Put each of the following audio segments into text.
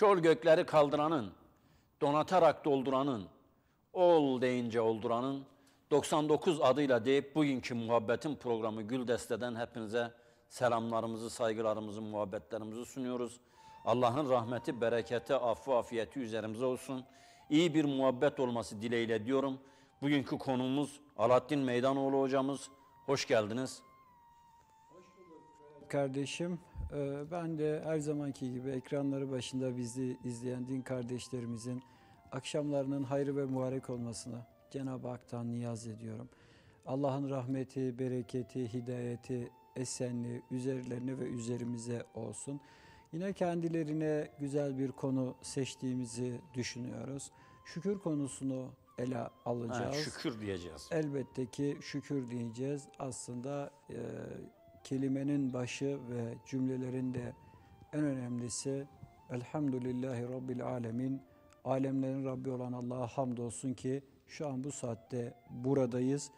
Şol gökleri kaldıranın, donatarak dolduranın, ol deyince olduranın, 99 adıyla deyip bugünkü muhabbetin programı Gül Deste'den hepinize selamlarımızı, saygılarımızı, muhabbetlerimizi sunuyoruz. Allah'ın rahmeti, bereketi, affı, afiyeti üzerimize olsun. İyi bir muhabbet olması dileğiyle diyorum. Bugünkü konumuz, Alaaddin Meydanoğlu hocamız. Hoş geldiniz. Hoş bulduk kardeşim. Ee, ben de her zamanki gibi ekranları başında bizi izleyen din kardeşlerimizin akşamlarının hayrı ve muharek olmasını Cenab-ı Hak'tan niyaz ediyorum. Allah'ın rahmeti, bereketi, hidayeti, esenliği üzerlerine ve üzerimize olsun. Yine kendilerine güzel bir konu seçtiğimizi düşünüyoruz. Şükür konusunu ele alacağız. Ha, şükür diyeceğiz. Elbette ki şükür diyeceğiz. Aslında e, kelimenin başı ve cümlelerinde en önemlisi Elhamdülillahi Rabbil Alemin. Alemlerin Rabbi olan Allah'a hamdolsun ki şu an bu saatte buradayız.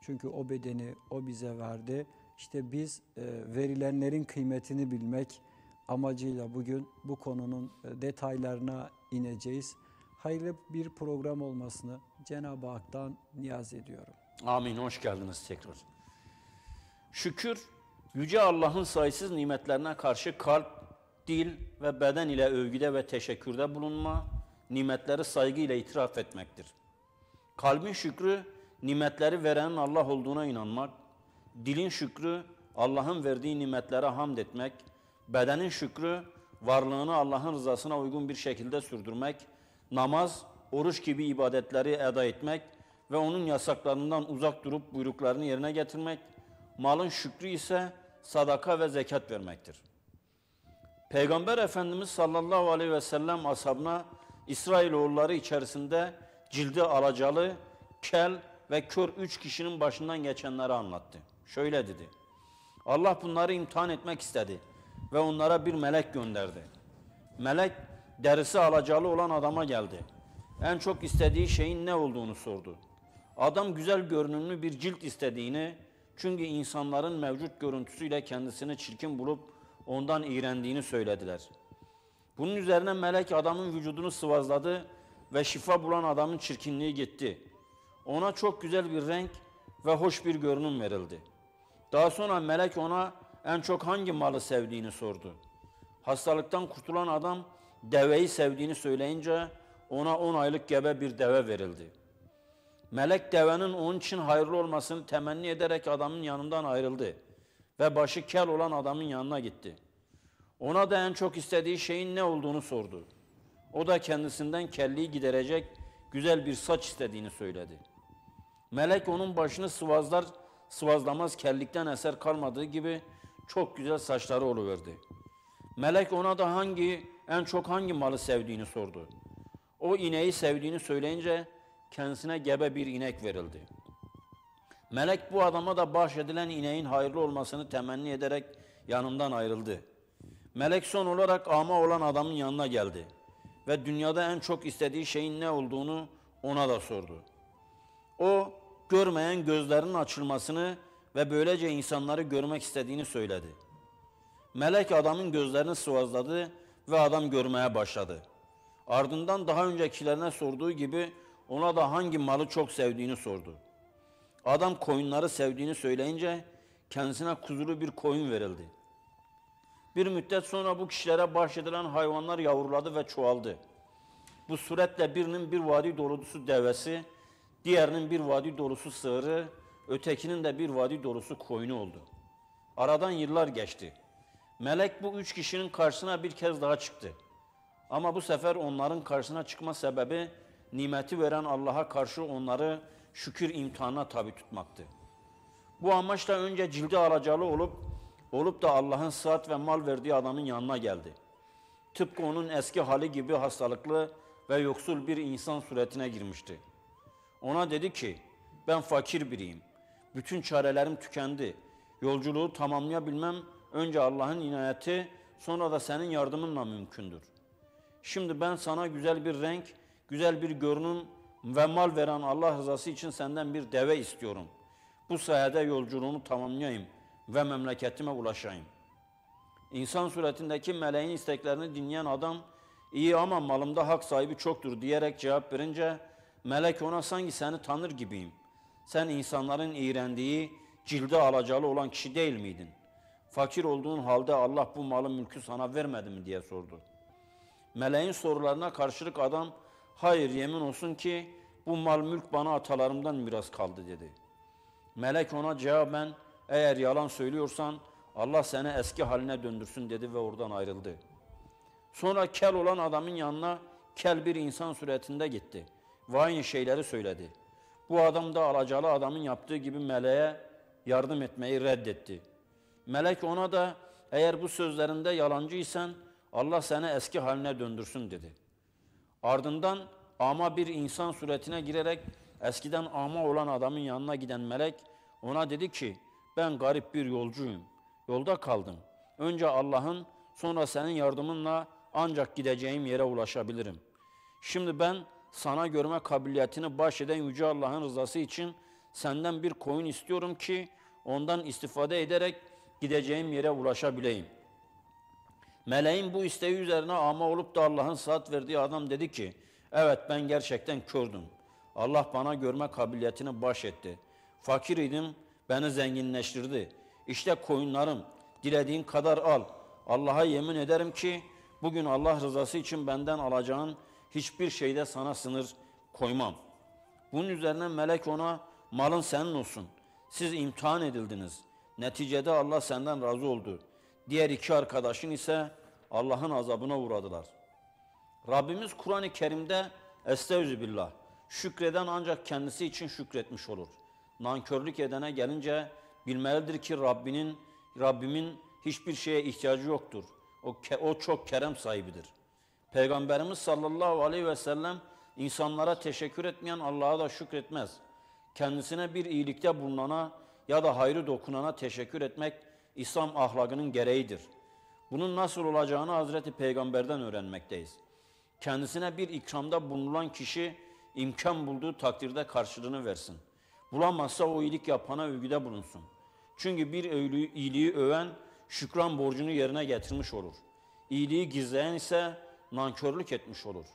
Çünkü o bedeni o bize verdi. İşte biz e, verilenlerin kıymetini bilmek amacıyla bugün bu konunun e, detaylarına ineceğiz. Hayırlı bir program olmasını Cenab-ı Hak'tan niyaz ediyorum. Amin. Hoş geldiniz tekrar. Şükür Yüce Allah'ın sayısız nimetlerine karşı kalp, dil ve beden ile övgüde ve teşekkürde bulunma, nimetleri saygı ile itiraf etmektir. Kalbin şükrü, nimetleri verenin Allah olduğuna inanmak, dilin şükrü, Allah'ın verdiği nimetlere hamd etmek, bedenin şükrü, varlığını Allah'ın rızasına uygun bir şekilde sürdürmek, namaz, oruç gibi ibadetleri eda etmek ve onun yasaklarından uzak durup buyruklarını yerine getirmek, malın şükrü ise sadaka ve zekat vermektir. Peygamber Efendimiz sallallahu aleyhi ve sellem ashabına İsrail oğulları içerisinde cildi alacalı, kel ve kör üç kişinin başından geçenleri anlattı. Şöyle dedi. Allah bunları imtihan etmek istedi ve onlara bir melek gönderdi. Melek derisi alacalı olan adama geldi. En çok istediği şeyin ne olduğunu sordu. Adam güzel görünümlü bir cilt istediğini, çünkü insanların mevcut görüntüsüyle kendisini çirkin bulup ondan iğrendiğini söylediler. Bunun üzerine melek adamın vücudunu sıvazladı ve şifa bulan adamın çirkinliği gitti. Ona çok güzel bir renk ve hoş bir görünüm verildi. Daha sonra melek ona en çok hangi malı sevdiğini sordu. Hastalıktan kurtulan adam deveyi sevdiğini söyleyince ona 10 on aylık gebe bir deve verildi.'' Melek devenin onun için hayırlı olmasını temenni ederek adamın yanından ayrıldı ve başı kel olan adamın yanına gitti. Ona da en çok istediği şeyin ne olduğunu sordu. O da kendisinden kelliyi giderecek güzel bir saç istediğini söyledi. Melek onun başını sıvazlar sıvazlamaz kellikten eser kalmadığı gibi çok güzel saçları oluverdi. Melek ona da hangi en çok hangi malı sevdiğini sordu. O ineği sevdiğini söyleyince kendisine gebe bir inek verildi. Melek bu adama da bahşedilen ineğin hayırlı olmasını temenni ederek yanından ayrıldı. Melek son olarak ama olan adamın yanına geldi ve dünyada en çok istediği şeyin ne olduğunu ona da sordu. O görmeyen gözlerinin açılmasını ve böylece insanları görmek istediğini söyledi. Melek adamın gözlerini sıvazladı ve adam görmeye başladı. Ardından daha öncekilerine sorduğu gibi ona da hangi malı çok sevdiğini sordu. Adam koyunları sevdiğini söyleyince kendisine kuzulu bir koyun verildi. Bir müddet sonra bu kişilere bahşedilen hayvanlar yavruladı ve çoğaldı. Bu suretle birinin bir vadi dolusu devesi, diğerinin bir vadi dolusu sığırı, ötekinin de bir vadi dolusu koyunu oldu. Aradan yıllar geçti. Melek bu üç kişinin karşısına bir kez daha çıktı. Ama bu sefer onların karşısına çıkma sebebi nimeti veren Allah'a karşı onları şükür imtihanına tabi tutmaktı. Bu amaçla önce cildi aracalı olup olup da Allah'ın sıhhat ve mal verdiği adamın yanına geldi. Tıpkı onun eski hali gibi hastalıklı ve yoksul bir insan suretine girmişti. Ona dedi ki, ben fakir biriyim. Bütün çarelerim tükendi. Yolculuğu tamamlayabilmem önce Allah'ın inayeti, sonra da senin yardımınla mümkündür. Şimdi ben sana güzel bir renk güzel bir görünüm ve mal veren Allah rızası için senden bir deve istiyorum. Bu sayede yolculuğumu tamamlayayım ve memleketime ulaşayım. İnsan suretindeki meleğin isteklerini dinleyen adam, iyi ama malımda hak sahibi çoktur diyerek cevap verince, melek ona sanki seni tanır gibiyim. Sen insanların iğrendiği, cilde alacalı olan kişi değil miydin? Fakir olduğun halde Allah bu malı mülkü sana vermedi mi diye sordu. Meleğin sorularına karşılık adam, Hayır yemin olsun ki bu mal mülk bana atalarımdan miras kaldı dedi. Melek ona cevaben eğer yalan söylüyorsan Allah seni eski haline döndürsün dedi ve oradan ayrıldı. Sonra kel olan adamın yanına kel bir insan suretinde gitti. Ve aynı şeyleri söyledi. Bu adam da alacalı adamın yaptığı gibi meleğe yardım etmeyi reddetti. Melek ona da eğer bu sözlerinde yalancıysan Allah seni eski haline döndürsün dedi.'' Ardından ama bir insan suretine girerek eskiden ama olan adamın yanına giden melek ona dedi ki ben garip bir yolcuyum. Yolda kaldım. Önce Allah'ın sonra senin yardımınla ancak gideceğim yere ulaşabilirim. Şimdi ben sana görme kabiliyetini bahşeden Yüce Allah'ın rızası için senden bir koyun istiyorum ki ondan istifade ederek gideceğim yere ulaşabileyim.'' Meleğin bu isteği üzerine ama olup da Allah'ın saat verdiği adam dedi ki, evet ben gerçekten kördüm. Allah bana görme kabiliyetini bahşetti. Fakir idim, beni zenginleştirdi. İşte koyunlarım, dilediğin kadar al. Allah'a yemin ederim ki bugün Allah rızası için benden alacağın hiçbir şeyde sana sınır koymam. Bunun üzerine melek ona malın senin olsun. Siz imtihan edildiniz. Neticede Allah senden razı oldu.'' Diğer iki arkadaşın ise Allah'ın azabına uğradılar. Rabbimiz Kur'an-ı Kerim'de billah". Şükreden ancak kendisi için şükretmiş olur. Nankörlük edene gelince bilmelidir ki Rabbinin Rabbimin hiçbir şeye ihtiyacı yoktur. O, o çok kerem sahibidir. Peygamberimiz sallallahu aleyhi ve sellem insanlara teşekkür etmeyen Allah'a da şükretmez. Kendisine bir iyilikte bulunana ya da hayrı dokunana teşekkür etmek İslam ahlakının gereğidir. Bunun nasıl olacağını Hazreti Peygamber'den öğrenmekteyiz. Kendisine bir ikramda bulunulan kişi imkan bulduğu takdirde karşılığını versin. Bulamazsa o iyilik yapana övgüde bulunsun. Çünkü bir iyiliği öven şükran borcunu yerine getirmiş olur. İyiliği gizleyen ise nankörlük etmiş olur.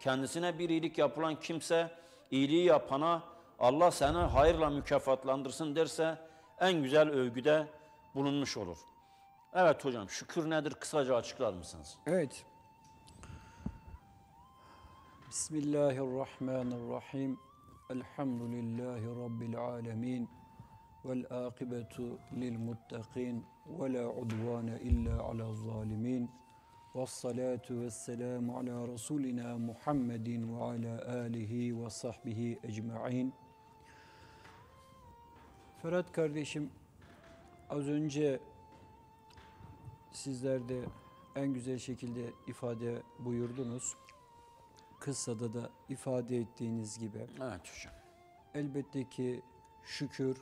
Kendisine bir iyilik yapılan kimse iyiliği yapana Allah seni hayırla mükafatlandırsın derse en güzel övgüde bulunmuş olur. Evet hocam şükür nedir kısaca açıklar mısınız? Evet. Bismillahirrahmanirrahim. Elhamdülillahi Rabbil alemin. Vel akibetu lil muttakin. Ve la udvane illa ala zalimin. Vessalatu vesselamu ala Resulina Muhammedin ve ala alihi ve sahbihi ecma'in. Ferhat kardeşim Az önce sizler de en güzel şekilde ifade buyurdunuz. Kıssada da ifade ettiğiniz gibi. Evet hocam. Elbette ki şükür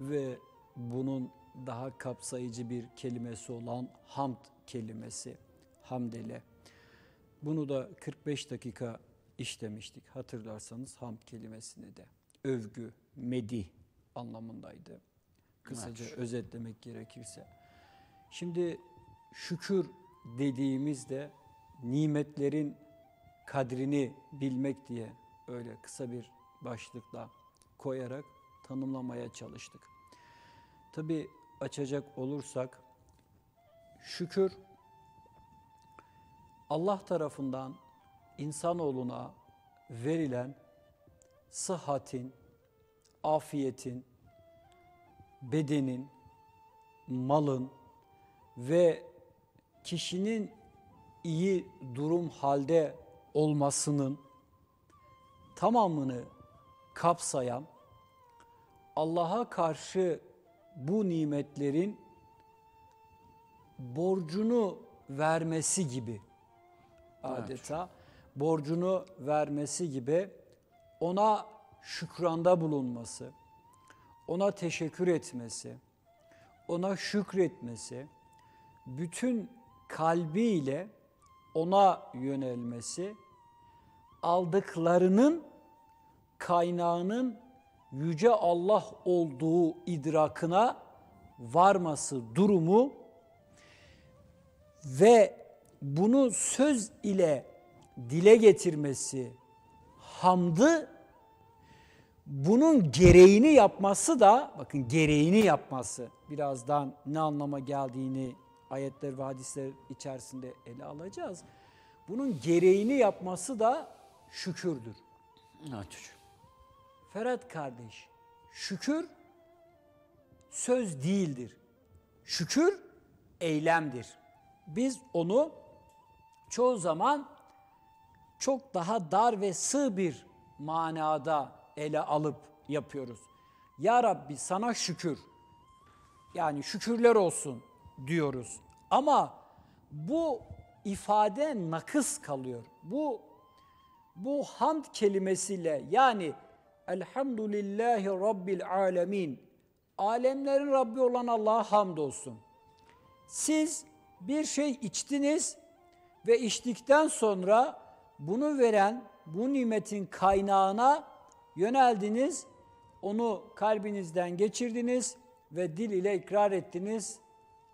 ve bunun daha kapsayıcı bir kelimesi olan hamd kelimesi. Hamd Bunu da 45 dakika işlemiştik hatırlarsanız hamd kelimesini de. Övgü, medih anlamındaydı kısaca evet. özetlemek gerekirse. Şimdi şükür dediğimizde nimetlerin kadrini bilmek diye öyle kısa bir başlıkla koyarak tanımlamaya çalıştık. Tabi açacak olursak şükür Allah tarafından insanoğluna verilen sıhhatin, afiyetin, bedenin, malın ve kişinin iyi durum halde olmasının tamamını kapsayan Allah'a karşı bu nimetlerin borcunu vermesi gibi adeta borcunu vermesi gibi ona şükranda bulunması ona teşekkür etmesi, ona şükretmesi, bütün kalbiyle ona yönelmesi, aldıklarının kaynağının yüce Allah olduğu idrakına varması durumu ve bunu söz ile dile getirmesi hamdı bunun gereğini yapması da bakın gereğini yapması birazdan ne anlama geldiğini ayetler ve hadisler içerisinde ele alacağız. Bunun gereğini yapması da şükürdür. Açıcı. Ferhat kardeş, şükür söz değildir. Şükür eylemdir. Biz onu çoğu zaman çok daha dar ve sığ bir manada ele alıp yapıyoruz. Ya Rabbi sana şükür. Yani şükürler olsun diyoruz. Ama bu ifade nakıs kalıyor. Bu bu hamd kelimesiyle yani elhamdülillahi rabbil alemin alemlerin Rabbi olan Allah'a hamd olsun. Siz bir şey içtiniz ve içtikten sonra bunu veren bu nimetin kaynağına yöneldiniz, onu kalbinizden geçirdiniz ve dil ile ikrar ettiniz.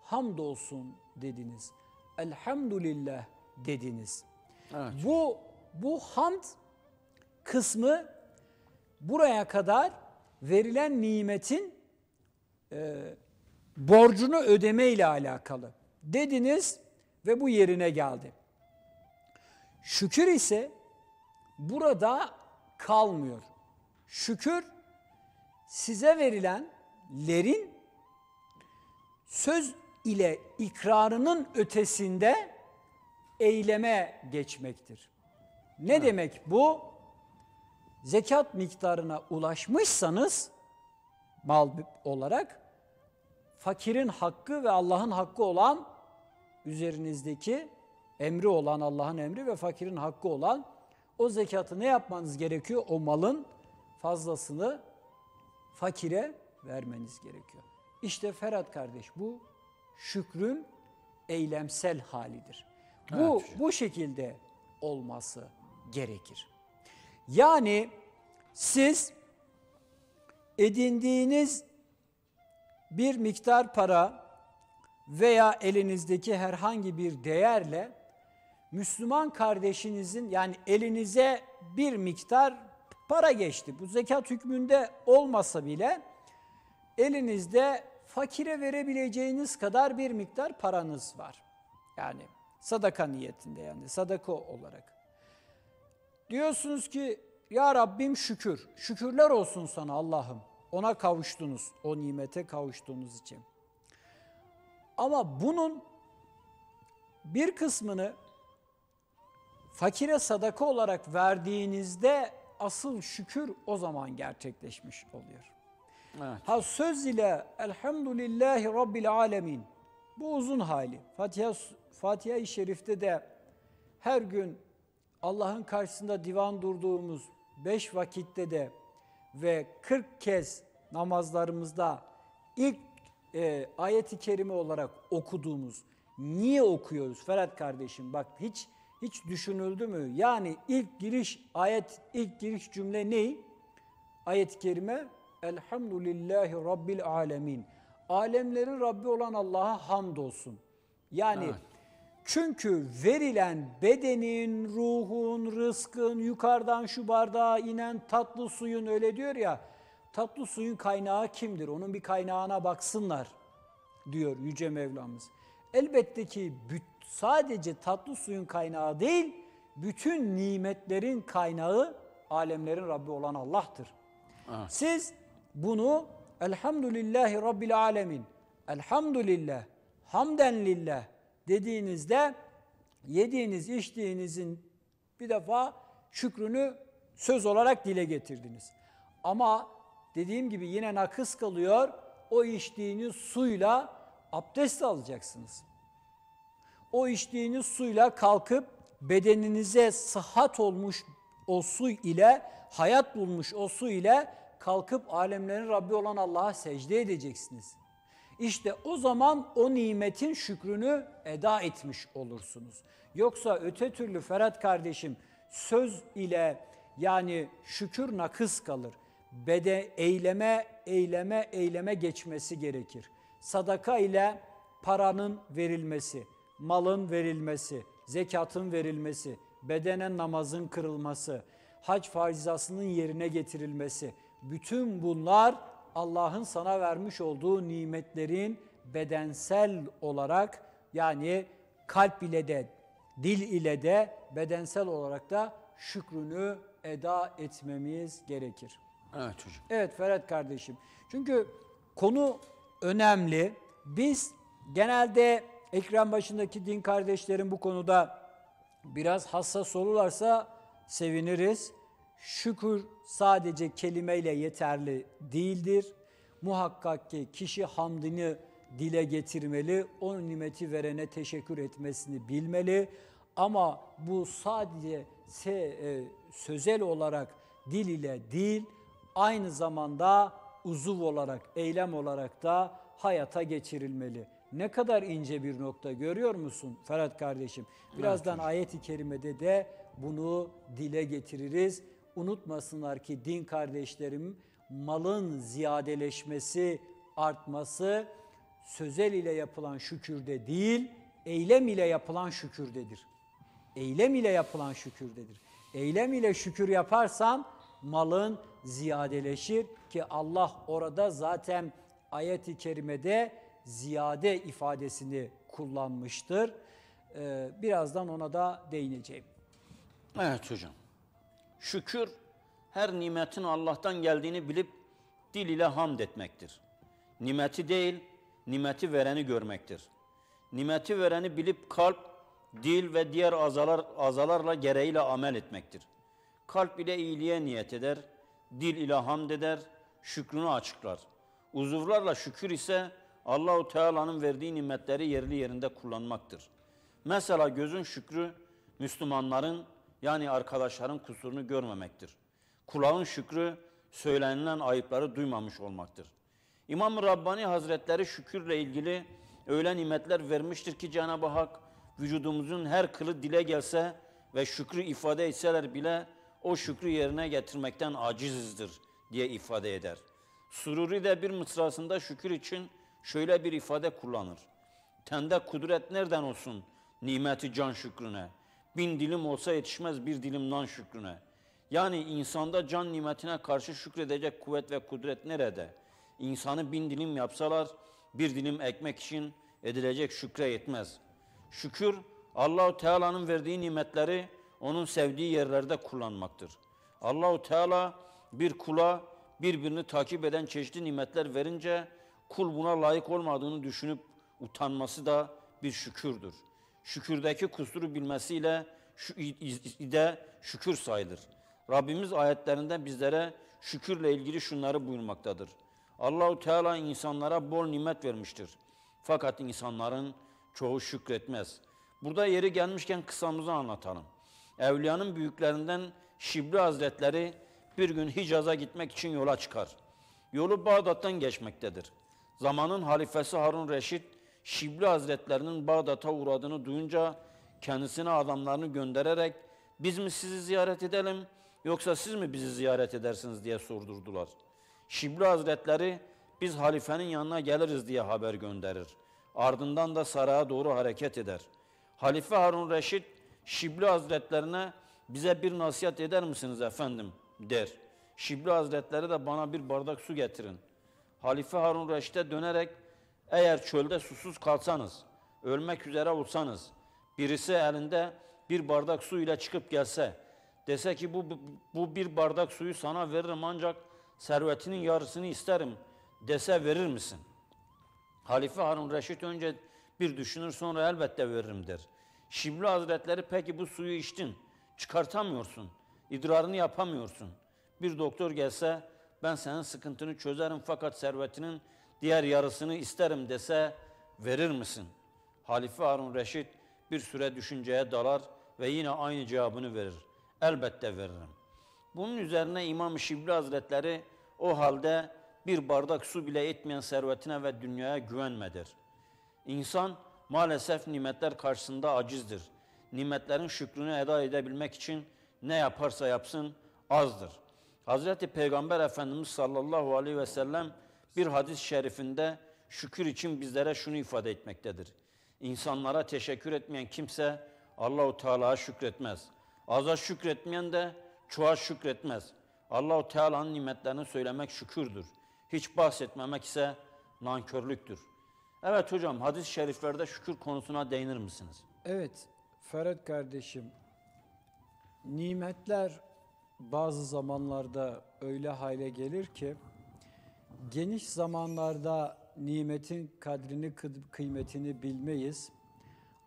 Hamdolsun dediniz. Elhamdülillah dediniz. Evet. Bu bu hamd kısmı buraya kadar verilen nimetin e, borcunu ödeme ile alakalı. Dediniz ve bu yerine geldi. Şükür ise burada kalmıyor. Şükür size verilenlerin söz ile ikrarının ötesinde eyleme geçmektir. Ne evet. demek bu? Zekat miktarına ulaşmışsanız mal olarak fakirin hakkı ve Allah'ın hakkı olan üzerinizdeki emri olan Allah'ın emri ve fakirin hakkı olan o zekatı ne yapmanız gerekiyor? O malın fazlasını fakire vermeniz gerekiyor. İşte Ferhat kardeş bu şükrün eylemsel halidir. Bu evet. bu şekilde olması gerekir. Yani siz edindiğiniz bir miktar para veya elinizdeki herhangi bir değerle Müslüman kardeşinizin yani elinize bir miktar para geçti. Bu zekat hükmünde olmasa bile elinizde fakire verebileceğiniz kadar bir miktar paranız var. Yani sadaka niyetinde yani sadaka olarak. Diyorsunuz ki ya Rabbim şükür, şükürler olsun sana Allah'ım. Ona kavuştunuz, o nimete kavuştuğunuz için. Ama bunun bir kısmını fakire sadaka olarak verdiğinizde asıl şükür o zaman gerçekleşmiş oluyor. Evet. Ha söz ile Elhamdülillahi Rabbil Alemin. Bu uzun hali. Fatiha, Fatiha-i Şerif'te de her gün Allah'ın karşısında divan durduğumuz beş vakitte de ve 40 kez namazlarımızda ilk e, ayeti kerime olarak okuduğumuz niye okuyoruz Ferhat kardeşim bak hiç hiç düşünüldü mü? Yani ilk giriş ayet, ilk giriş cümle ne? Ayet-i kerime Elhamdülillahi Rabbil Alemin. Alemlerin Rabbi olan Allah'a hamdolsun. Yani evet. çünkü verilen bedenin, ruhun, rızkın, yukarıdan şu bardağa inen tatlı suyun öyle diyor ya. Tatlı suyun kaynağı kimdir? Onun bir kaynağına baksınlar diyor Yüce Mevlamız. Elbette ki bütün sadece tatlı suyun kaynağı değil, bütün nimetlerin kaynağı alemlerin Rabbi olan Allah'tır. Aha. Siz bunu elhamdülillahi rabbil alemin, elhamdülillah, hamden lillah dediğinizde yediğiniz, içtiğinizin bir defa şükrünü söz olarak dile getirdiniz. Ama dediğim gibi yine nakıs kalıyor. O içtiğiniz suyla abdest alacaksınız o içtiğiniz suyla kalkıp bedeninize sıhhat olmuş o su ile hayat bulmuş o su ile kalkıp alemlerin Rabbi olan Allah'a secde edeceksiniz. İşte o zaman o nimetin şükrünü eda etmiş olursunuz. Yoksa öte türlü Ferhat kardeşim söz ile yani şükür nakıs kalır. Bede eyleme, eyleme, eyleme geçmesi gerekir. Sadaka ile paranın verilmesi, malın verilmesi, zekatın verilmesi, bedenen namazın kırılması, hac farizasının yerine getirilmesi. Bütün bunlar Allah'ın sana vermiş olduğu nimetlerin bedensel olarak yani kalp ile de dil ile de bedensel olarak da şükrünü eda etmemiz gerekir. Evet çocuk. Evet Ferhat kardeşim. Çünkü konu önemli. Biz genelde ekran başındaki din kardeşlerim bu konuda biraz hassas olurlarsa seviniriz. Şükür sadece kelimeyle yeterli değildir. Muhakkak ki kişi hamdini dile getirmeli, o nimeti verene teşekkür etmesini bilmeli. Ama bu sadece se, e, sözel olarak dil ile değil, aynı zamanda uzuv olarak, eylem olarak da hayata geçirilmeli ne kadar ince bir nokta görüyor musun Ferhat kardeşim? Birazdan evet. ayet-i kerimede de bunu dile getiririz. Unutmasınlar ki din kardeşlerim malın ziyadeleşmesi, artması sözel ile yapılan şükürde değil, eylem ile yapılan şükürdedir. Eylem ile yapılan şükürdedir. Eylem ile şükür yaparsan malın ziyadeleşir ki Allah orada zaten ayet-i kerimede ziyade ifadesini kullanmıştır. Ee, birazdan ona da değineceğim. Evet hocam. Şükür her nimetin Allah'tan geldiğini bilip dil ile hamd etmektir. Nimeti değil, nimeti vereni görmektir. Nimeti vereni bilip kalp, dil ve diğer azalar, azalarla gereğiyle amel etmektir. Kalp ile iyiliğe niyet eder, dil ile hamd eder, şükrünü açıklar. Uzuvlarla şükür ise Allahu Teala'nın verdiği nimetleri yerli yerinde kullanmaktır. Mesela gözün şükrü Müslümanların yani arkadaşların kusurunu görmemektir. Kulağın şükrü söylenilen ayıpları duymamış olmaktır. İmam-ı Rabbani Hazretleri şükürle ilgili öyle nimetler vermiştir ki Cenab-ı Hak vücudumuzun her kılı dile gelse ve şükrü ifade etseler bile o şükrü yerine getirmekten acizizdir diye ifade eder. Sururi de bir mısrasında şükür için şöyle bir ifade kullanır. Tende kudret nereden olsun nimeti can şükrüne? Bin dilim olsa yetişmez bir dilim nan şükrüne. Yani insanda can nimetine karşı şükredecek kuvvet ve kudret nerede? İnsanı bin dilim yapsalar bir dilim ekmek için edilecek şükre yetmez. Şükür Allahu Teala'nın verdiği nimetleri onun sevdiği yerlerde kullanmaktır. Allahu Teala bir kula birbirini takip eden çeşitli nimetler verince Kul buna layık olmadığını düşünüp utanması da bir şükürdür. Şükürdeki kusuru bilmesiyle şu de şükür sayılır. Rabbimiz ayetlerinden bizlere şükürle ilgili şunları buyurmaktadır. Allahu Teala insanlara bol nimet vermiştir. Fakat insanların çoğu şükretmez. Burada yeri gelmişken kısamızı anlatalım. Evliyanın büyüklerinden Şibli Hazretleri bir gün Hicaz'a gitmek için yola çıkar. Yolu Bağdat'tan geçmektedir. Zamanın halifesi Harun Reşit, Şibli Hazretlerinin Bağdat'a uğradığını duyunca kendisine adamlarını göndererek biz mi sizi ziyaret edelim yoksa siz mi bizi ziyaret edersiniz diye sordurdular. Şibli Hazretleri biz halifenin yanına geliriz diye haber gönderir. Ardından da saraya doğru hareket eder. Halife Harun Reşit Şibli Hazretlerine bize bir nasihat eder misiniz efendim der. Şibli Hazretleri de bana bir bardak su getirin.'' Halife Harun Reşit'e dönerek eğer çölde susuz kalsanız, ölmek üzere olsanız, birisi elinde bir bardak su ile çıkıp gelse, dese ki bu, bu bir bardak suyu sana veririm ancak servetinin yarısını isterim dese verir misin? Halife Harun Reşit önce bir düşünür sonra elbette veririm der. Şibli Hazretleri peki bu suyu içtin, çıkartamıyorsun, idrarını yapamıyorsun. Bir doktor gelse ben senin sıkıntını çözerim fakat servetinin diğer yarısını isterim dese verir misin? Halife Harun Reşit bir süre düşünceye dalar ve yine aynı cevabını verir. Elbette veririm. Bunun üzerine İmam Şibli Hazretleri o halde bir bardak su bile etmeyen servetine ve dünyaya güvenmedir. İnsan maalesef nimetler karşısında acizdir. Nimetlerin şükrünü eda edebilmek için ne yaparsa yapsın azdır. Hazreti Peygamber Efendimiz sallallahu aleyhi ve sellem bir hadis-i şerifinde şükür için bizlere şunu ifade etmektedir. İnsanlara teşekkür etmeyen kimse Allahu Teala'ya şükretmez. Aza şükretmeyen de çoğa şükretmez. Allahu Teala'nın nimetlerini söylemek şükürdür. Hiç bahsetmemek ise nankörlüktür. Evet hocam hadis-i şeriflerde şükür konusuna değinir misiniz? Evet Ferhat kardeşim nimetler bazı zamanlarda öyle hale gelir ki geniş zamanlarda nimetin kadrini, kıymetini bilmeyiz.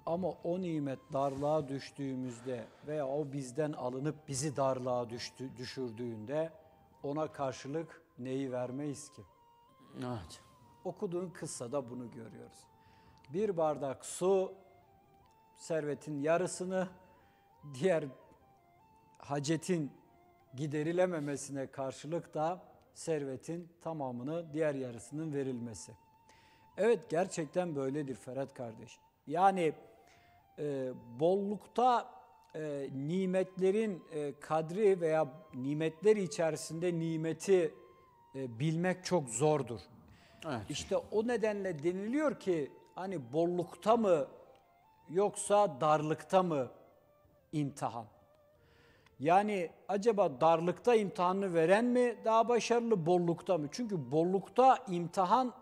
Ama o nimet darlığa düştüğümüzde veya o bizden alınıp bizi darlığa düştü, düşürdüğünde ona karşılık neyi vermeyiz ki? Evet. Okuduğun kıssada bunu görüyoruz. Bir bardak su servetin yarısını, diğer hacetin giderilememesine karşılık da servetin tamamını diğer yarısının verilmesi. Evet gerçekten böyledir Ferhat kardeş. Yani e, bollukta e, nimetlerin e, kadri veya nimetler içerisinde nimeti e, bilmek çok zordur. Evet. İşte o nedenle deniliyor ki hani bollukta mı yoksa darlıkta mı imtihan? Yani acaba darlıkta imtihanı veren mi daha başarılı bollukta mı? Çünkü bollukta imtihan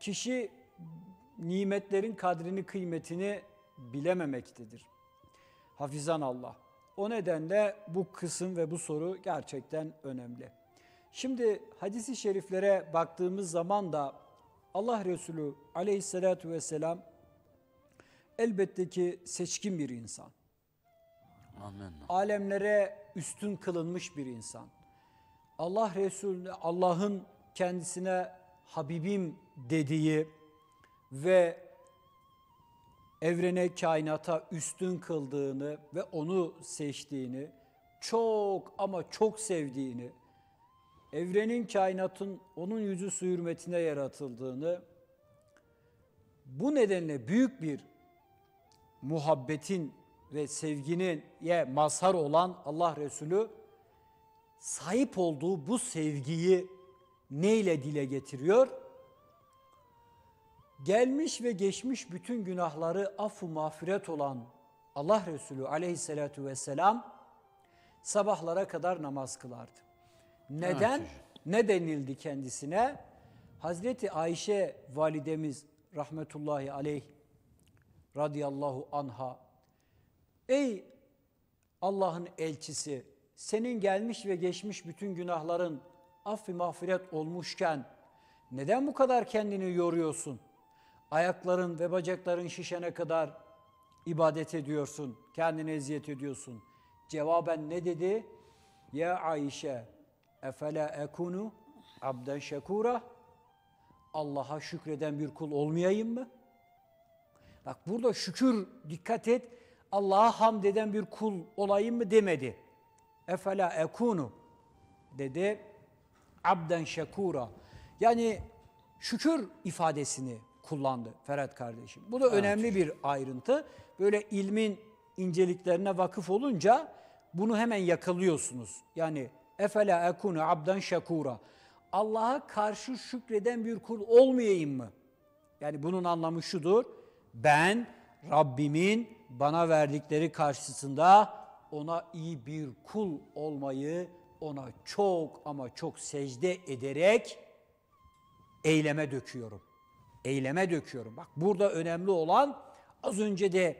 kişi nimetlerin kadrini kıymetini bilememektedir. Hafizan Allah. O nedenle bu kısım ve bu soru gerçekten önemli. Şimdi hadisi şeriflere baktığımız zaman da Allah Resulü aleyhissalatu vesselam elbette ki seçkin bir insan. Amen. Alemlere üstün kılınmış bir insan. Allah Resulü Allah'ın kendisine Habibim dediği ve evrene, kainata üstün kıldığını ve onu seçtiğini, çok ama çok sevdiğini, evrenin, kainatın onun yüzü su hürmetine yaratıldığını, bu nedenle büyük bir muhabbetin ve sevginin ye mazhar olan Allah Resulü sahip olduğu bu sevgiyi neyle dile getiriyor? Gelmiş ve geçmiş bütün günahları affu mağfiret olan Allah Resulü aleyhissalatu vesselam sabahlara kadar namaz kılardı. Neden? Ne denildi kendisine? Hazreti Ayşe validemiz rahmetullahi aleyh radıyallahu anha Ey Allah'ın elçisi senin gelmiş ve geçmiş bütün günahların affi mağfiret olmuşken neden bu kadar kendini yoruyorsun? Ayakların ve bacakların şişene kadar ibadet ediyorsun, kendine eziyet ediyorsun. Cevaben ne dedi? Ya Ayşe, efele ekunu abden şekura? Allah'a şükreden bir kul olmayayım mı? Bak burada şükür, dikkat et, Allah'a hamd eden bir kul olayım mı demedi. Efela ekunu dedi. Abden şekura. Yani şükür ifadesini kullandı Ferhat kardeşim. Bu da evet. önemli bir ayrıntı. Böyle ilmin inceliklerine vakıf olunca bunu hemen yakalıyorsunuz. Yani efela ekunu abden şekura. Allah'a karşı şükreden bir kul olmayayım mı? Yani bunun anlamı şudur. Ben Rabbimin bana verdikleri karşısında ona iyi bir kul olmayı, ona çok ama çok secde ederek eyleme döküyorum. Eyleme döküyorum. Bak burada önemli olan az önce de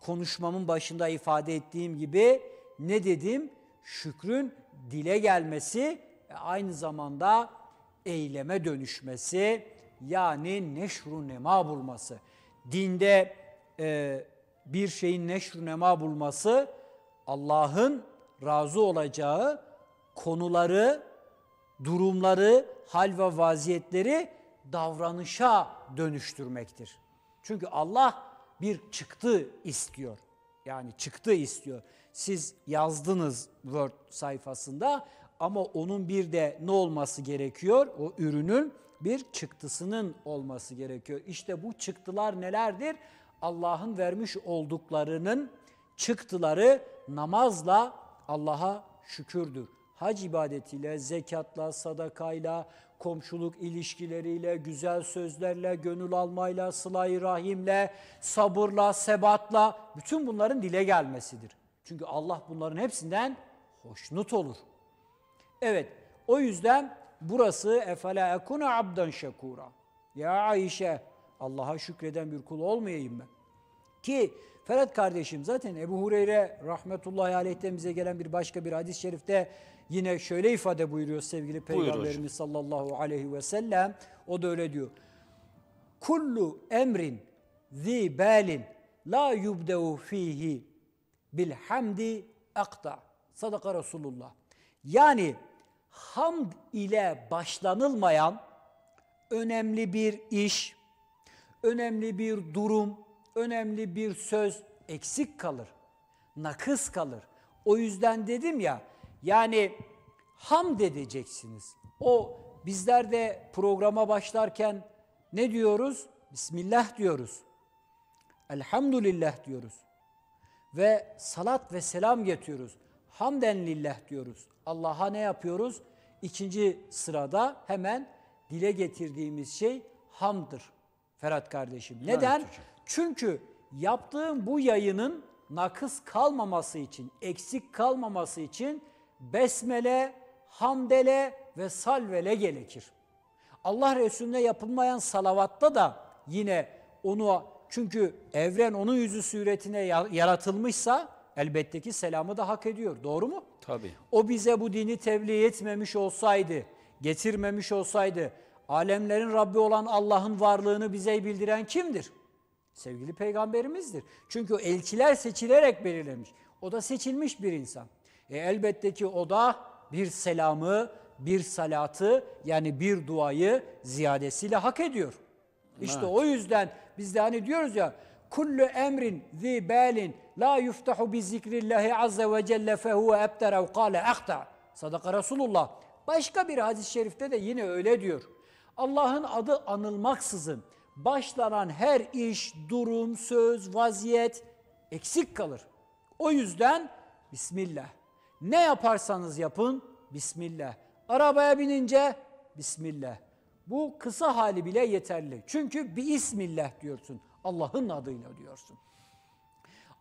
konuşmamın başında ifade ettiğim gibi ne dedim? Şükrün dile gelmesi aynı zamanda eyleme dönüşmesi yani neşru nema bulması. Dinde e, bir şeyin neşr nema bulması Allah'ın razı olacağı konuları, durumları, hal ve vaziyetleri davranışa dönüştürmektir. Çünkü Allah bir çıktı istiyor. Yani çıktı istiyor. Siz yazdınız Word sayfasında ama onun bir de ne olması gerekiyor? O ürünün bir çıktısının olması gerekiyor. İşte bu çıktılar nelerdir? Allah'ın vermiş olduklarının çıktıları namazla Allah'a şükürdür. Hac ibadetiyle, zekatla, sadakayla, komşuluk ilişkileriyle, güzel sözlerle, gönül almayla, sıla-i rahimle, sabırla, sebatla bütün bunların dile gelmesidir. Çünkü Allah bunların hepsinden hoşnut olur. Evet, o yüzden burası efela ekuna abdan şekura. Ya Ayşe Allah'a şükreden bir kul olmayayım ben. Ki Ferhat kardeşim zaten Ebu Hureyre rahmetullahi aleyhten bize gelen bir başka bir hadis-i şerifte yine şöyle ifade buyuruyor sevgili Peygamberimiz sallallahu aleyhi ve sellem. O da öyle diyor. Kullu emrin zi balin la yubde'u fihi hamdi akta. Sadaka Resulullah. Yani hamd ile başlanılmayan önemli bir iş, önemli bir durum, önemli bir söz eksik kalır. Nakıs kalır. O yüzden dedim ya yani ham edeceksiniz. O bizler de programa başlarken ne diyoruz? Bismillah diyoruz. Elhamdülillah diyoruz. Ve salat ve selam getiriyoruz. Hamden lillah diyoruz. Allah'a ne yapıyoruz? İkinci sırada hemen dile getirdiğimiz şey hamdır. Ferhat kardeşim. Neden? Evet, Çünkü yaptığım bu yayının nakıs kalmaması için, eksik kalmaması için besmele, hamdele ve salvele gerekir. Allah Resulüne yapılmayan salavatta da yine onu çünkü evren onun yüzü suretine yaratılmışsa elbette ki selamı da hak ediyor. Doğru mu? Tabii. O bize bu dini tebliğ etmemiş olsaydı, getirmemiş olsaydı, Alemlerin Rabbi olan Allah'ın varlığını bize bildiren kimdir? Sevgili peygamberimizdir. Çünkü o elçiler seçilerek belirlemiş. O da seçilmiş bir insan. E elbette ki o da bir selamı, bir salatı yani bir duayı ziyadesiyle hak ediyor. İşte evet. o yüzden biz de hani diyoruz ya kullu emrin zi belin, la yuftahu bi zikrillahi azze ve celle fehuve ebter ev kale ahta. Sadaka Resulullah. Başka bir hadis-i şerifte de yine öyle diyor. Allah'ın adı anılmaksızın başlanan her iş, durum, söz, vaziyet eksik kalır. O yüzden Bismillah. Ne yaparsanız yapın Bismillah. Arabaya binince Bismillah. Bu kısa hali bile yeterli. Çünkü bir ismillah diyorsun. Allah'ın adıyla diyorsun.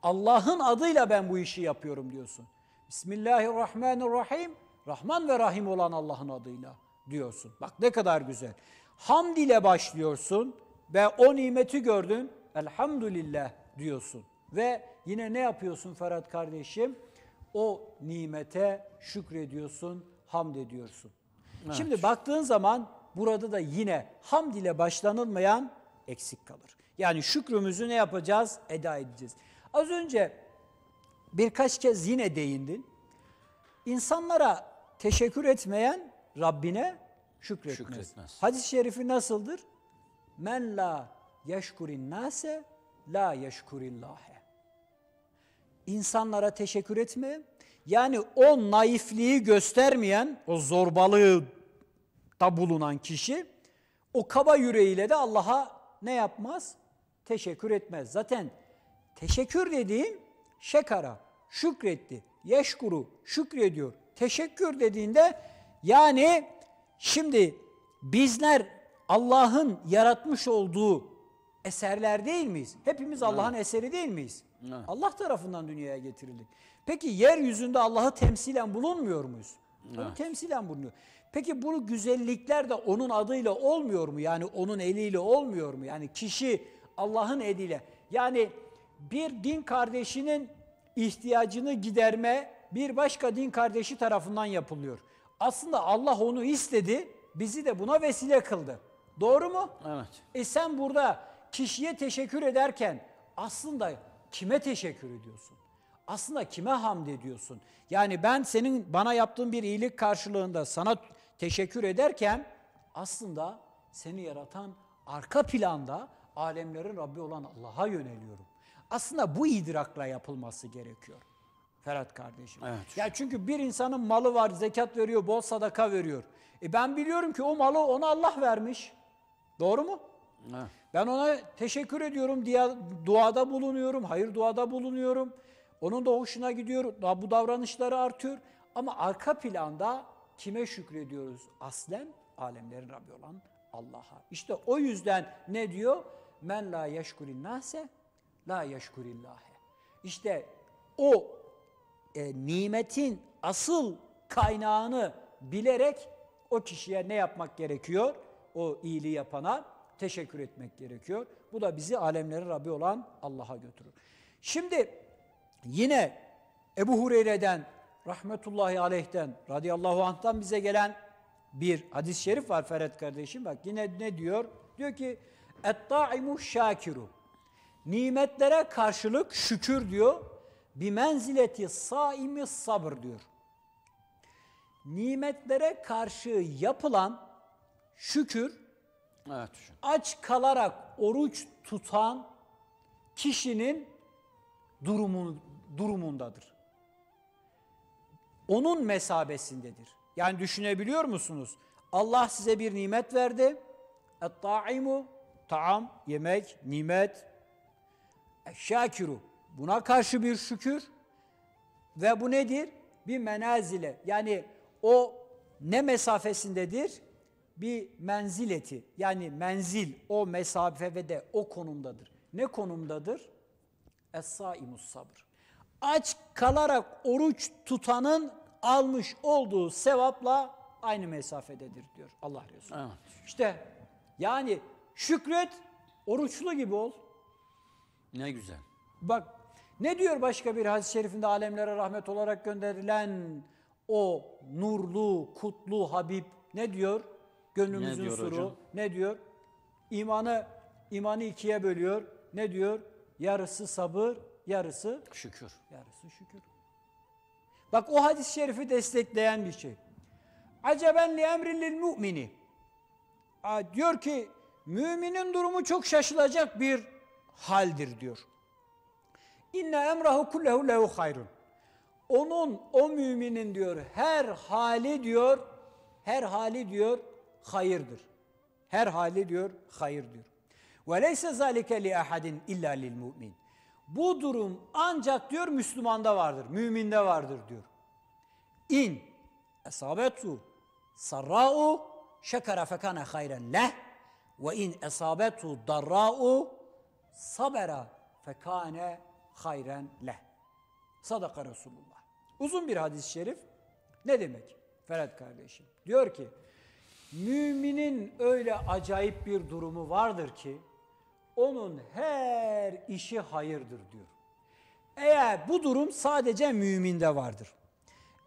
Allah'ın adıyla ben bu işi yapıyorum diyorsun. Bismillahirrahmanirrahim. Rahman ve Rahim olan Allah'ın adıyla diyorsun. Bak ne kadar güzel. Hamd ile başlıyorsun ve o nimeti gördün. Elhamdülillah diyorsun. Ve yine ne yapıyorsun Ferhat kardeşim? O nimete şükrediyorsun, hamd ediyorsun. Evet. Şimdi baktığın zaman burada da yine hamd ile başlanılmayan eksik kalır. Yani şükrümüzü ne yapacağız? Eda edeceğiz. Az önce birkaç kez yine değindin. İnsanlara teşekkür etmeyen Rabbine şükretmez. şükretmez. Hadis-i şerifi nasıldır? Men la yeşkurin nase la yeşkurillâhe. İnsanlara teşekkür etme. Yani o naifliği göstermeyen, o zorbalığı da bulunan kişi o kaba yüreğiyle de Allah'a ne yapmaz? Teşekkür etmez. Zaten teşekkür dediğim şekara, şükretti, yeşkuru, şükrediyor. Teşekkür dediğinde yani şimdi bizler Allah'ın yaratmış olduğu eserler değil miyiz? Hepimiz Allah'ın eseri değil miyiz? Allah tarafından dünyaya getirildik. Peki yeryüzünde Allah'ı temsilen bulunmuyor muyuz? Onu evet. temsilen bulunuyor. Peki bu güzellikler de onun adıyla olmuyor mu? Yani onun eliyle olmuyor mu? Yani kişi Allah'ın eliyle. Yani bir din kardeşinin ihtiyacını giderme bir başka din kardeşi tarafından yapılıyor. Aslında Allah onu istedi, bizi de buna vesile kıldı. Doğru mu? Evet. E sen burada kişiye teşekkür ederken aslında kime teşekkür ediyorsun? Aslında kime hamd ediyorsun? Yani ben senin bana yaptığın bir iyilik karşılığında sana teşekkür ederken aslında seni yaratan arka planda alemlerin Rabbi olan Allah'a yöneliyorum. Aslında bu idrakla yapılması gerekiyor. Ferhat kardeşim. Evet. Ya çünkü bir insanın malı var, zekat veriyor, bol sadaka veriyor. E ben biliyorum ki o malı ona Allah vermiş. Doğru mu? Evet. Ben ona teşekkür ediyorum, diye duada bulunuyorum, hayır duada bulunuyorum. Onun da hoşuna gidiyor, bu davranışları artıyor. Ama arka planda kime şükrediyoruz? Aslen alemlerin Rabbi olan Allah'a. İşte o yüzden ne diyor? Men la yeşkurin nase la yeşkurillâhe. İşte o e, nimetin asıl kaynağını bilerek o kişiye ne yapmak gerekiyor? O iyiliği yapana teşekkür etmek gerekiyor. Bu da bizi alemlerin Rabbi olan Allah'a götürür. Şimdi yine Ebu Hureyre'den rahmetullahi aleyhten radıyallahu anh'tan bize gelen bir hadis-i şerif var Ferhat kardeşim. Bak yine ne diyor? Diyor ki Et-ta'imu şakiru. Nimetlere karşılık şükür diyor bir bimenzileti saimi sabır diyor. Nimetlere karşı yapılan şükür evet, aç kalarak oruç tutan kişinin durumu, durumundadır. Onun mesabesindedir. Yani düşünebiliyor musunuz? Allah size bir nimet verdi. Et-ta'imu, taam, yemek, nimet. Şakiru Buna karşı bir şükür ve bu nedir? Bir menazile yani o ne mesafesindedir? Bir menzileti yani menzil o mesafede o konumdadır. Ne konumdadır? Es-saimus sabr. Aç kalarak oruç tutanın almış olduğu sevapla aynı mesafededir diyor Allah Resulü. Evet. İşte yani şükret oruçlu gibi ol. Ne güzel. Bak ne diyor başka bir hadis-i şerifinde alemlere rahmet olarak gönderilen o nurlu, kutlu Habib ne diyor? Gönlümüzün ne diyor suru. Hocam? Ne diyor? İmanı imanı ikiye bölüyor. Ne diyor? Yarısı sabır, yarısı şükür. Yarısı şükür. Bak o hadis-i şerifi destekleyen bir şey. Aceben li emrin lil mu'mini. Diyor ki müminin durumu çok şaşılacak bir haldir diyor. İnne emrahu kullehu lehu hayrun. Onun, o müminin diyor her hali diyor, her hali diyor hayırdır. Her hali diyor hayır diyor. Ve leyse zalike li ahadin illa lil mu'min. Bu durum ancak diyor Müslümanda vardır, müminde vardır diyor. İn esabetu sarra'u şekara fekane hayren leh ve in esabetu darra'u sabera fekane hayren leh. Sadaka Resulullah. Uzun bir hadis-i şerif. Ne demek? Ferhat kardeşim. Diyor ki, müminin öyle acayip bir durumu vardır ki, onun her işi hayırdır diyor. Eğer bu durum sadece müminde vardır.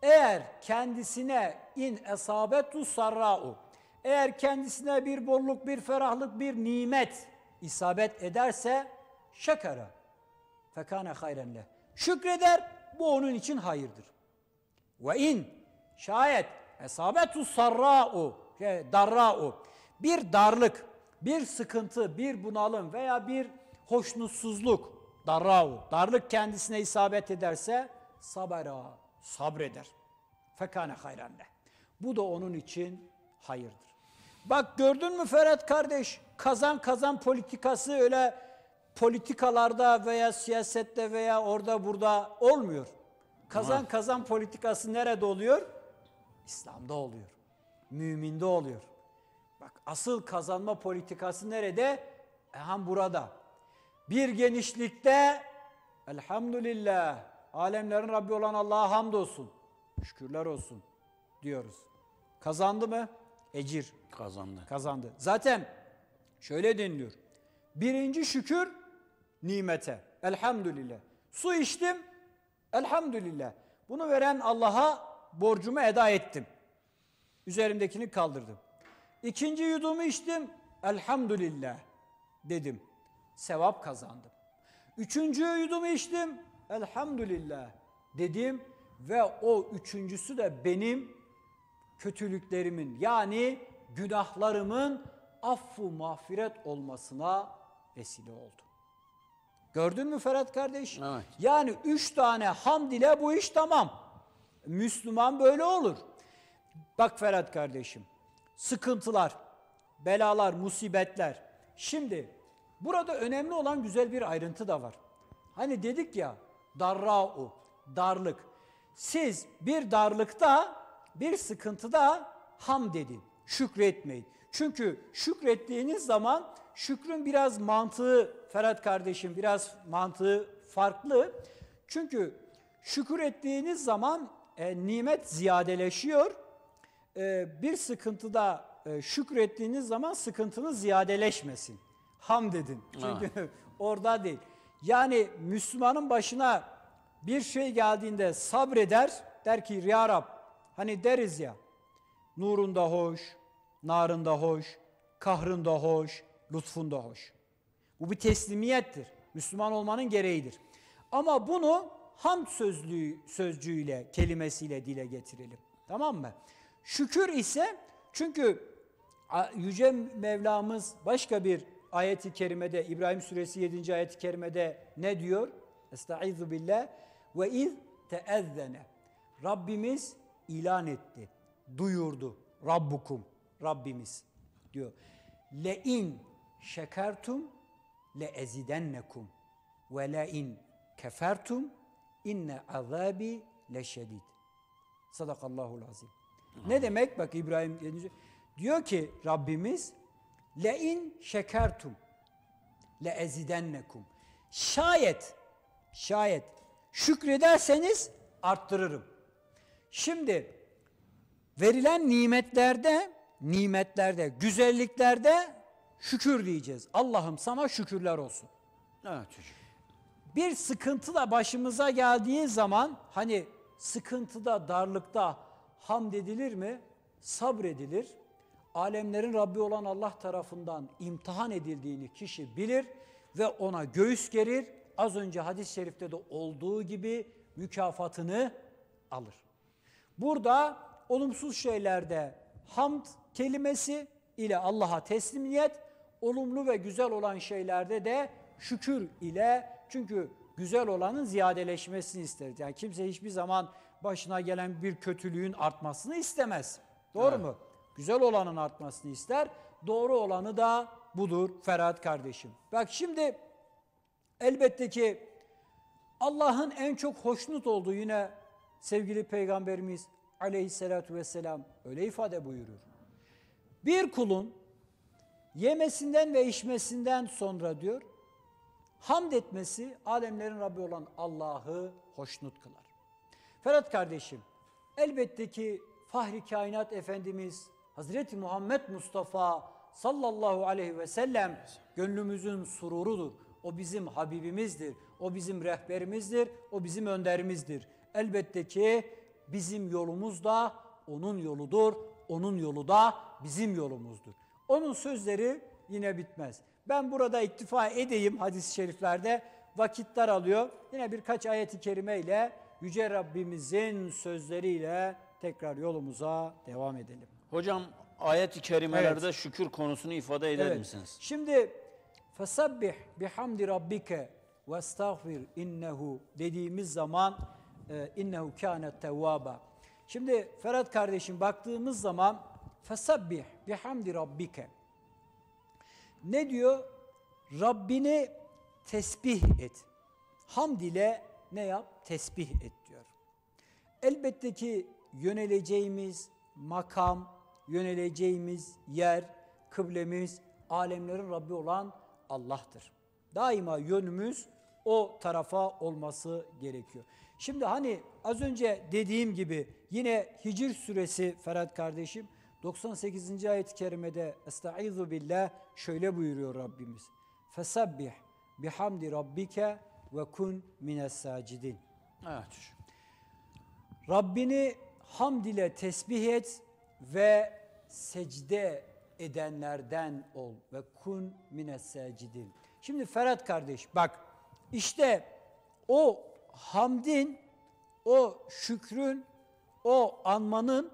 Eğer kendisine in esabetu sarra'u, eğer kendisine bir bolluk, bir ferahlık, bir nimet isabet ederse şekara fekane hayrenle. Şükreder bu onun için hayırdır. Ve in şayet esabetu sarra'u şey, darra'u bir darlık, bir sıkıntı, bir bunalım veya bir hoşnutsuzluk darra'u darlık kendisine isabet ederse sabera sabreder. Fekane hayrenle. Bu da onun için hayırdır. Bak gördün mü Ferhat kardeş kazan kazan politikası öyle politikalarda veya siyasette veya orada burada olmuyor. Kazan kazan politikası nerede oluyor? İslam'da oluyor. Müminde oluyor. Bak asıl kazanma politikası nerede? Eham burada. Bir genişlikte elhamdülillah alemlerin Rabbi olan Allah'a hamdolsun. Şükürler olsun diyoruz. Kazandı mı? Ecir. Kazandı. Kazandı. Zaten şöyle deniliyor. Birinci şükür nimete. Elhamdülillah. Su içtim. Elhamdülillah. Bunu veren Allah'a borcumu eda ettim. Üzerimdekini kaldırdım. İkinci yudumu içtim. Elhamdülillah dedim. Sevap kazandım. Üçüncü yudumu içtim. Elhamdülillah dedim ve o üçüncüsü de benim kötülüklerimin yani günahlarımın affı mağfiret olmasına vesile oldu. Gördün mü Ferhat kardeş? Evet. Yani üç tane hamd ile bu iş tamam. Müslüman böyle olur. Bak Ferhat kardeşim, sıkıntılar, belalar, musibetler. Şimdi burada önemli olan güzel bir ayrıntı da var. Hani dedik ya, darra'u, darlık. Siz bir darlıkta, bir sıkıntıda ham dedin. şükretmeyin. Çünkü şükrettiğiniz zaman şükrün biraz mantığı Ferhat kardeşim biraz mantığı farklı. Çünkü şükür ettiğiniz zaman e, nimet ziyadeleşiyor. E, bir sıkıntıda e, ettiğiniz zaman sıkıntınız ziyadeleşmesin. Ham dedin. Çünkü orada değil. Yani Müslümanın başına bir şey geldiğinde sabreder. Der ki ya Rab hani deriz ya nurunda hoş, narında hoş, kahrında hoş, lütfunda hoş. Bu bir teslimiyettir. Müslüman olmanın gereğidir. Ama bunu hamd sözlüğü, sözcüğüyle, kelimesiyle dile getirelim. Tamam mı? Şükür ise çünkü Yüce Mevlamız başka bir ayeti kerimede, İbrahim suresi 7. ayeti kerimede ne diyor? Estaizu billah ve iz teezzene. Rabbimiz ilan etti, duyurdu. Rabbukum, Rabbimiz diyor. Le in şekertum le ezidennekum ve la in kefertum inne azabi le şedid. Sadakallahul azim. Ne demek? Bak İbrahim diyor ki Rabbimiz le in şekertum le ezidennekum. Şayet şayet şükrederseniz arttırırım. Şimdi verilen nimetlerde nimetlerde, güzelliklerde Şükür diyeceğiz. Allah'ım sana şükürler olsun. Evet çocuk. Bir sıkıntı da başımıza geldiği zaman hani sıkıntıda, darlıkta hamd edilir mi? Sabredilir. Alemlerin Rabbi olan Allah tarafından imtihan edildiğini kişi bilir ve ona göğüs gerir. Az önce hadis-i şerifte de olduğu gibi mükafatını alır. Burada olumsuz şeylerde hamd kelimesi ile Allah'a teslimiyet, olumlu ve güzel olan şeylerde de şükür ile çünkü güzel olanın ziyadeleşmesini isteriz. Yani kimse hiçbir zaman başına gelen bir kötülüğün artmasını istemez. Doğru evet. mu? Güzel olanın artmasını ister. Doğru olanı da budur Ferhat kardeşim. Bak şimdi elbette ki Allah'ın en çok hoşnut olduğu yine sevgili peygamberimiz aleyhissalatu vesselam öyle ifade buyurur. Bir kulun Yemesinden ve içmesinden sonra diyor, hamd etmesi alemlerin Rabbi olan Allah'ı hoşnut kılar. Ferhat kardeşim, elbette ki Fahri Kainat Efendimiz Hazreti Muhammed Mustafa sallallahu aleyhi ve sellem gönlümüzün sururudur. O bizim Habibimizdir, o bizim rehberimizdir, o bizim önderimizdir. Elbette ki bizim yolumuz da onun yoludur, onun yolu da bizim yolumuzdur. Onun sözleri yine bitmez. Ben burada iktifa edeyim hadis-i şeriflerde vakitler alıyor. Yine birkaç ayet-i kerime ile Yüce Rabbimizin sözleriyle tekrar yolumuza devam edelim. Hocam ayet-i kerimelerde evet. şükür konusunu ifade eder evet. misiniz? Şimdi fesabbih bihamdi rabbike ve estağfir innehu dediğimiz zaman e, innehu kâne Şimdi Ferhat kardeşim baktığımız zaman Fesabbih bihamdi rabbike. Ne diyor? Rabbini tesbih et. Hamd ile ne yap? Tesbih et diyor. Elbette ki yöneleceğimiz makam, yöneleceğimiz yer, kıblemiz, alemlerin Rabbi olan Allah'tır. Daima yönümüz o tarafa olması gerekiyor. Şimdi hani az önce dediğim gibi yine Hicr suresi Ferhat kardeşim 98. ayet-i kerimede Estaizu billah şöyle buyuruyor Rabbimiz. Fesabbih bihamdi rabbike ve kun mines sacidin. Evet. Rabbini hamd ile tesbih et ve secde edenlerden ol ve kun mines sacidin. Şimdi Ferhat kardeş bak işte o hamdin, o şükrün, o anmanın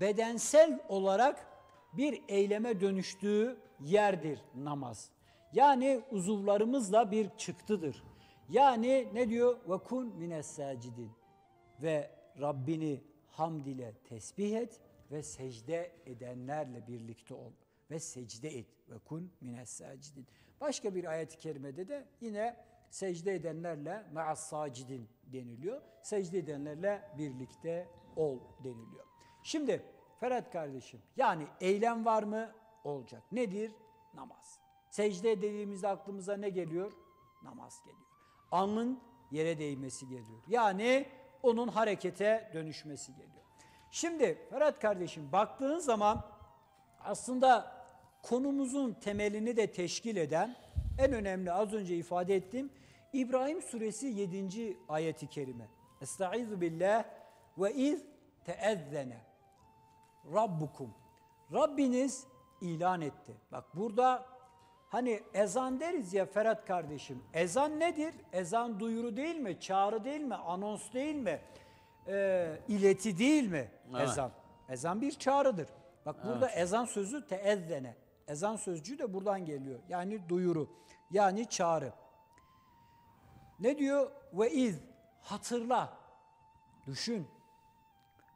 bedensel olarak bir eyleme dönüştüğü yerdir namaz. Yani uzuvlarımızla bir çıktıdır. Yani ne diyor? Ve kun minessacidin. Ve Rabbini hamd ile tesbih et ve secde edenlerle birlikte ol. Ve secde et. Ve kun minessacidin. Başka bir ayet-i kerimede de yine secde edenlerle ma'as sacidin deniliyor. Secde edenlerle birlikte ol deniliyor. Şimdi Ferhat kardeşim yani eylem var mı? Olacak. Nedir? Namaz. Secde dediğimizde aklımıza ne geliyor? Namaz geliyor. Alnın yere değmesi geliyor. Yani onun harekete dönüşmesi geliyor. Şimdi Ferhat kardeşim baktığın zaman aslında konumuzun temelini de teşkil eden en önemli az önce ifade ettim İbrahim suresi 7. ayeti kerime. Estaizu billah ve iz teezzene. Rabbukum. Rabbiniz ilan etti. Bak burada hani ezan deriz ya Ferhat kardeşim. Ezan nedir? Ezan duyuru değil mi? Çağrı değil mi? Anons değil mi? E, ileti değil mi? Evet. Ezan. Ezan bir çağrıdır. Bak burada evet. ezan sözü teezzene. Ezan sözcüğü de buradan geliyor. Yani duyuru. Yani çağrı. Ne diyor? Ve iz. Hatırla. Düşün.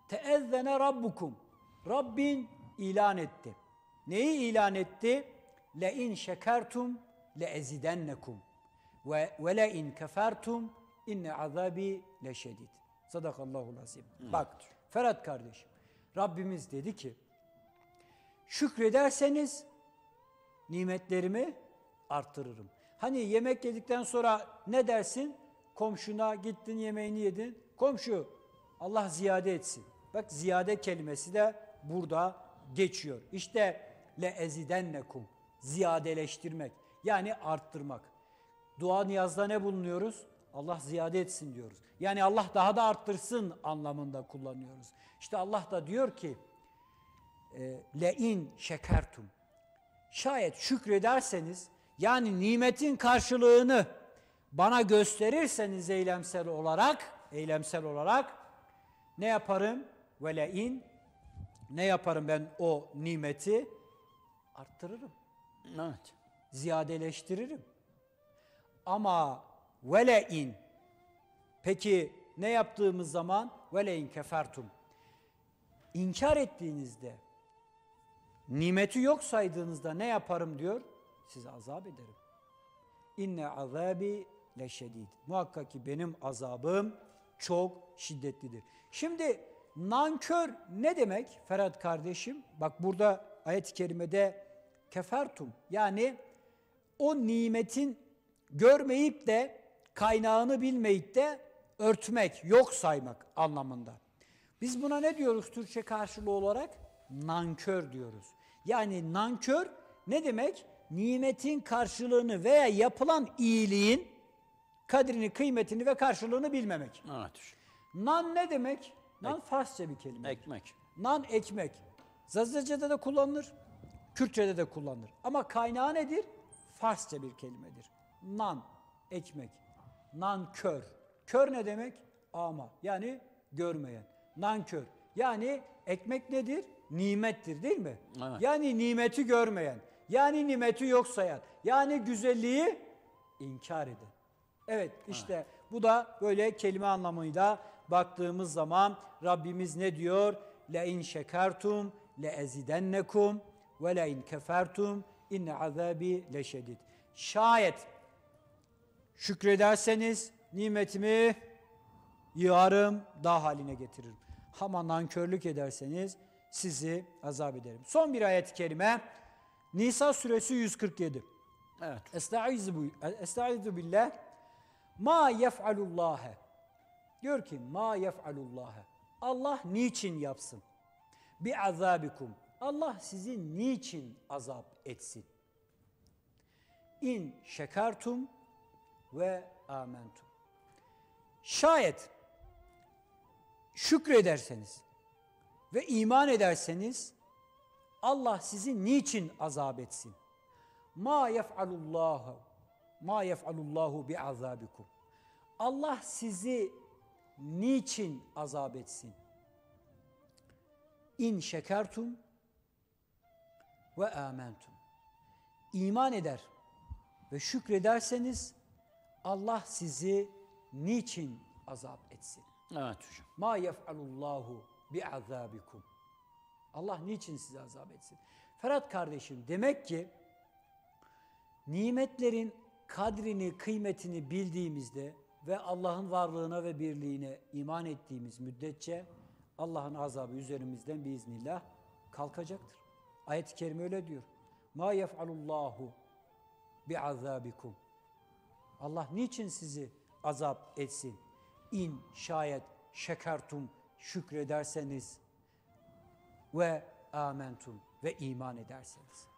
Teezzene rabbukum. Rabbin ilan etti. Neyi ilan etti? Le in şekertum le ezidennekum ve ve le in kefertum inne azabi le şedid. Sadakallahu lazim. Hmm. Bak Ferhat kardeşim Rabbimiz dedi ki şükrederseniz nimetlerimi artırırım. Hani yemek yedikten sonra ne dersin? Komşuna gittin yemeğini yedin. Komşu Allah ziyade etsin. Bak ziyade kelimesi de burada geçiyor. İşte le ezidennekum ziyadeleştirmek yani arttırmak. Dua niyazda ne bulunuyoruz? Allah ziyade etsin diyoruz. Yani Allah daha da arttırsın anlamında kullanıyoruz. İşte Allah da diyor ki e, le in şekertum şayet şükrederseniz yani nimetin karşılığını bana gösterirseniz eylemsel olarak eylemsel olarak ne yaparım? Ve le in ne yaparım ben o nimeti? Arttırırım. Evet. Ziyadeleştiririm. Ama velein peki ne yaptığımız zaman velein kefertum İnkar ettiğinizde nimeti yok saydığınızda ne yaparım diyor? Sizi azap ederim. İnne azabi leşedid. Muhakkak ki benim azabım çok şiddetlidir. Şimdi Nankör ne demek Ferhat kardeşim? Bak burada ayet-i kerimede kefertum yani o nimetin görmeyip de kaynağını bilmeyip de örtmek, yok saymak anlamında. Biz buna ne diyoruz Türkçe karşılığı olarak? Nankör diyoruz. Yani nankör ne demek? Nimetin karşılığını veya yapılan iyiliğin kadrini, kıymetini ve karşılığını bilmemek. Evet. Nan ne demek? Nan Farsça bir kelime. Ekmek. Nan ekmek. Zazıca'da da kullanılır, Kürtçe'de de kullanılır. Ama kaynağı nedir? Farsça bir kelimedir. Nan, ekmek. Nan Kör Kör ne demek? Ama. Yani görmeyen. Nan kör. Yani ekmek nedir? Nimettir değil mi? Evet. Yani nimeti görmeyen. Yani nimeti yok sayan. Yani güzelliği inkar eden. Evet işte evet. bu da böyle kelime anlamıyla baktığımız zaman Rabbimiz ne diyor? Le in şekertum le ezidennekum ve le in kefertum inne azabi leşedid. Şayet şükrederseniz nimetimi yığarım, dağ haline getiririm. Ama nankörlük ederseniz sizi azap ederim. Son bir ayet-i kerime. Nisa suresi 147. Evet. Estaizu billah. Ma yef'alullâhe Diyor ki ma yef'alullaha. Allah niçin yapsın? Bi azabikum. Allah sizi niçin azap etsin? İn şekertum ve amentum. Şayet şükrederseniz ve iman ederseniz Allah sizi niçin azap etsin? Ma yef'alullahu ma yef'alullahu bi azabikum. Allah sizi niçin azap etsin? İn şekertum ve amentum. İman eder ve şükrederseniz Allah sizi niçin azap etsin? Evet hocam. Ma yef'alullahu azabikum. Allah niçin sizi azap etsin? Ferhat kardeşim demek ki nimetlerin kadrini, kıymetini bildiğimizde ve Allah'ın varlığına ve birliğine iman ettiğimiz müddetçe Allah'ın azabı üzerimizden biiznillah kalkacaktır. Ayet-i kerime öyle diyor. Ma yef'alullahu bi azabikum. Allah niçin sizi azap etsin? İn şayet şekertum şükrederseniz ve amentum ve iman ederseniz.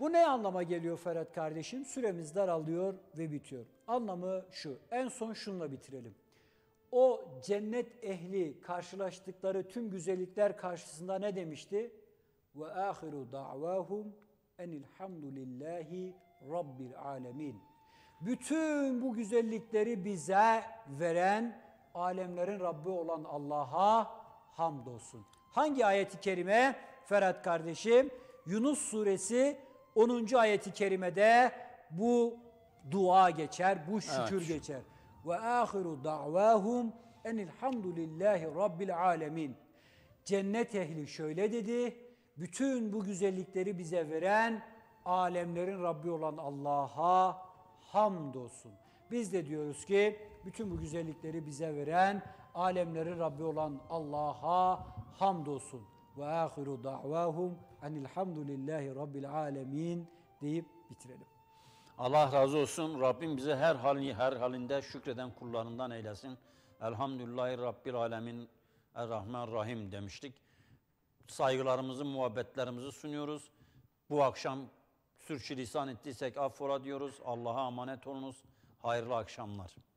Bu ne anlama geliyor Ferhat kardeşim? Süremiz daralıyor ve bitiyor. Anlamı şu, en son şunla bitirelim. O cennet ehli karşılaştıkları tüm güzellikler karşısında ne demişti? Ve ahiru da'vahum enilhamdülillahi rabbil alemin. Bütün bu güzellikleri bize veren alemlerin Rabbi olan Allah'a hamdolsun. Hangi ayeti kerime? Ferhat kardeşim, Yunus suresi 10. ayeti kerimede bu dua geçer, bu şükür evet. geçer. Ve ahiru da'vahum enilhamdülillahi rabbil alemin. Cennet ehli şöyle dedi, bütün bu güzellikleri bize veren alemlerin Rabbi olan Allah'a hamdolsun. Biz de diyoruz ki bütün bu güzellikleri bize veren alemlerin Rabbi olan Allah'a hamdolsun. Ve ahiru da'vahum enilhamdülillahi rabbil alemin deyip bitirelim. Allah razı olsun. Rabbim bizi her hali her halinde şükreden kullarından eylesin. Elhamdülillah Rabbil Alemin Errahman Rahim demiştik. Saygılarımızı, muhabbetlerimizi sunuyoruz. Bu akşam sürçülisan ettiysek affola diyoruz. Allah'a emanet olunuz. Hayırlı akşamlar.